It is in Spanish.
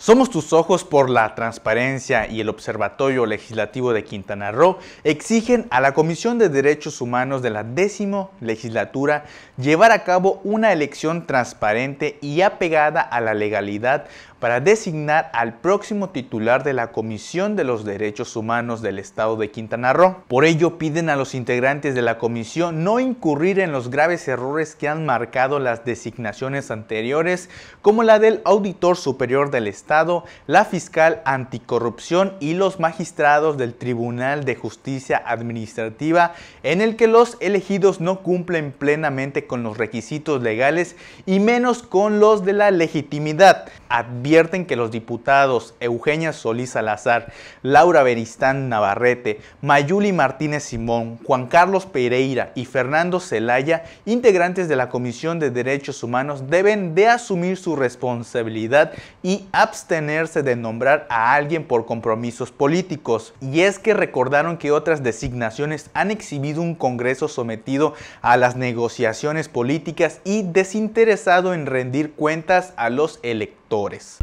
Somos tus ojos por la transparencia y el Observatorio Legislativo de Quintana Roo exigen a la Comisión de Derechos Humanos de la décimo legislatura llevar a cabo una elección transparente y apegada a la legalidad para designar al próximo titular de la Comisión de los Derechos Humanos del Estado de Quintana Roo. Por ello piden a los integrantes de la comisión no incurrir en los graves errores que han marcado las designaciones anteriores, como la del Auditor Superior del Estado, la fiscal anticorrupción y los magistrados del Tribunal de Justicia Administrativa, en el que los elegidos no cumplen plenamente con los requisitos legales y menos con los de la legitimidad advierten que los diputados Eugenia Solís Salazar, Laura Beristán Navarrete, Mayuli Martínez Simón, Juan Carlos Pereira y Fernando Celaya, integrantes de la Comisión de Derechos Humanos, deben de asumir su responsabilidad y abstenerse de nombrar a alguien por compromisos políticos. Y es que recordaron que otras designaciones han exhibido un Congreso sometido a las negociaciones políticas y desinteresado en rendir cuentas a los electores.